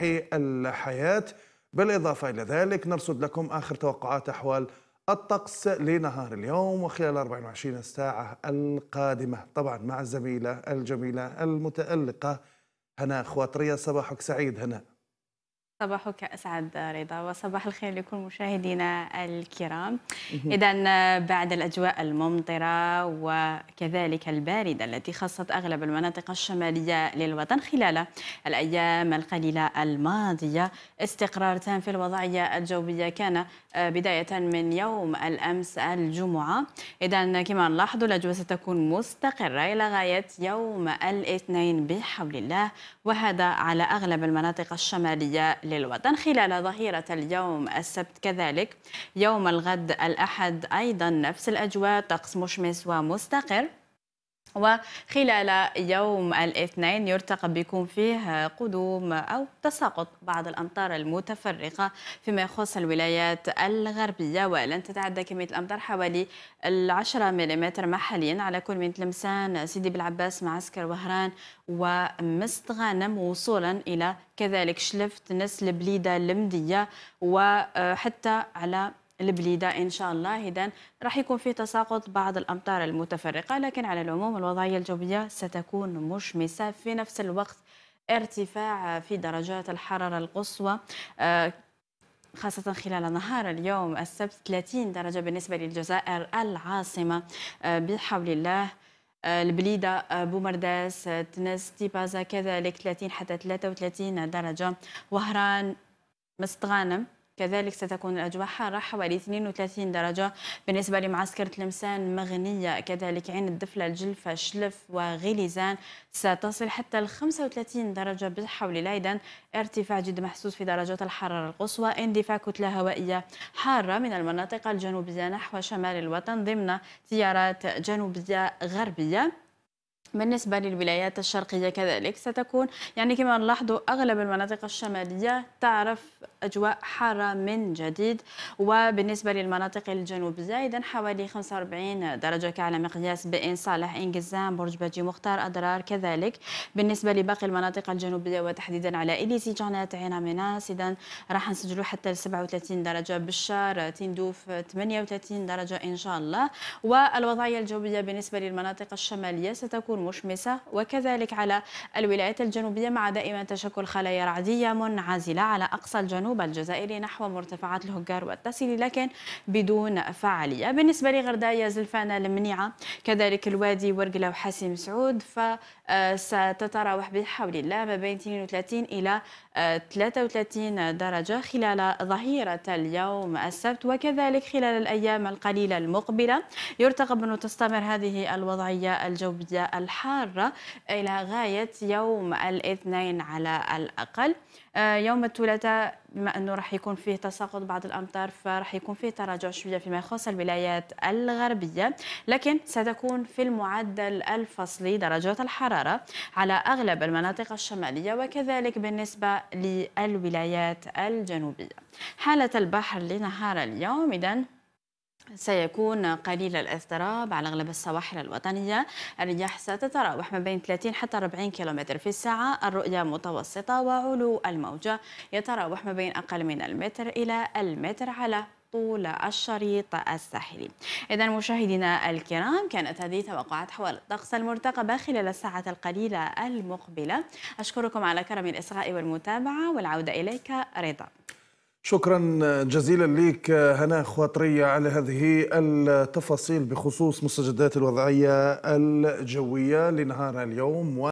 تحيي الحياة بالإضافة إلى ذلك نرصد لكم آخر توقعات أحوال الطقس لنهار اليوم وخلال 24 ساعة القادمة طبعا مع الزميلة الجميلة المتألقة هنا خواترية صباحك سعيد هنا صباحك اسعد رضا وصباح الخير لكل مشاهدينا الكرام اذا بعد الاجواء الممطره وكذلك البارده التي خصت اغلب المناطق الشماليه للوطن خلال الايام القليله الماضيه استقرار تام في الوضعيه الجويه كان بدايه من يوم الامس الجمعه اذا كما نلاحظ الاجواء ستكون مستقره الى غايه يوم الاثنين بحول الله وهذا على اغلب المناطق الشماليه للوطن خلال ظهيرة اليوم السبت كذلك يوم الغد الأحد أيضا نفس الأجواء طقس مشمس ومستقر وخلال يوم الاثنين يرتقب بكم فيه قدوم أو تساقط بعض الأمطار المتفرقة فيما يخص الولايات الغربية ولن تتعدى كمية الأمطار حوالي العشرة ملم محليا على كل من تلمسان سيدي بالعباس معسكر وهران ومستغانم وصولا إلى كذلك شلفت نسل بليدة المدية وحتى على البليده ان شاء الله اذا راح يكون في تساقط بعض الامطار المتفرقه لكن على العموم الوضعيه الجويه ستكون مشمسه في نفس الوقت ارتفاع في درجات الحراره القصوى آه، خاصة خلال نهار اليوم السبت 30 درجة بالنسبة للجزائر العاصمة آه، بحول الله آه، البليدة بومرداس تنس تيبازا كذلك 30 حتى 33 درجة وهران مستغانم كذلك ستكون الأجواء حارة حوالي 32 درجة بالنسبة لمعسكر تلمسان مغنية كذلك عين الدفلة الجلفة شلف وغليزان ستصل حتى ال 35 درجة بحول لايدن ارتفاع جد محسوس في درجات الحرارة القصوى اندفاع كتلة هوائية حارة من المناطق الجنوبية نحو شمال الوطن ضمن تيارات جنوبية غربية بالنسبة للولايات الشرقية كذلك ستكون يعني كما نلاحظوا أغلب المناطق الشمالية تعرف أجواء حارة من جديد وبالنسبة للمناطق الجنوبية زايدا حوالي 45 درجة كعلى مقياس بئن صالح إنجزام برج باجي مختار أضرار كذلك بالنسبة لباقي المناطق الجنوبية وتحديدا على إليسي جانات عين مناس إذا راح نسجلوا حتى 37 درجة بالشار تندوف 38 درجة إن شاء الله والوضعية الجوية بالنسبة للمناطق الشمالية ستكون مشمسة وكذلك على الولايات الجنوبية مع دائما تشكل خلايا رعدية منعزلة على أقصى الجنوب الجنوب الجزائري نحو مرتفعات الهجار والتسيلي لكن بدون فعالية بالنسبة لغردايه زلفانه المنيعة كذلك الوادي ورقلة وحاسم سعود فستتراوح بحول الله ما بين 32 إلى 33 درجة خلال ظهيرة اليوم السبت وكذلك خلال الأيام القليلة المقبلة يرتقب أن تستمر هذه الوضعية الجوية الحارة إلى غاية يوم الاثنين على الأقل آه، يوم الثلاثاء بما انه راح يكون فيه تساقط بعض الامطار فراح يكون فيه تراجع شويه فيما يخص الولايات الغربيه لكن ستكون في المعدل الفصلي درجات الحراره على اغلب المناطق الشماليه وكذلك بالنسبه للولايات الجنوبية حالة البحر لنهار اليوم إذن سيكون قليل الاضطراب على اغلب السواحل الوطنيه، الرياح ستتراوح ما بين 30 حتى 40 كيلومتر في الساعه، الرؤيه متوسطه وعلو الموجه يتراوح ما بين اقل من المتر الى المتر على طول الشريط الساحلي إذا مشاهدينا الكرام كانت هذه توقعات حول الطقس المرتقبة خلال الساعة القليلة المقبلة أشكركم على كرم الإصغاء والمتابعة والعودة إليك رضا شكرا جزيلا لك هنا خواطرية على هذه التفاصيل بخصوص مستجدات الوضعية الجوية لنهار اليوم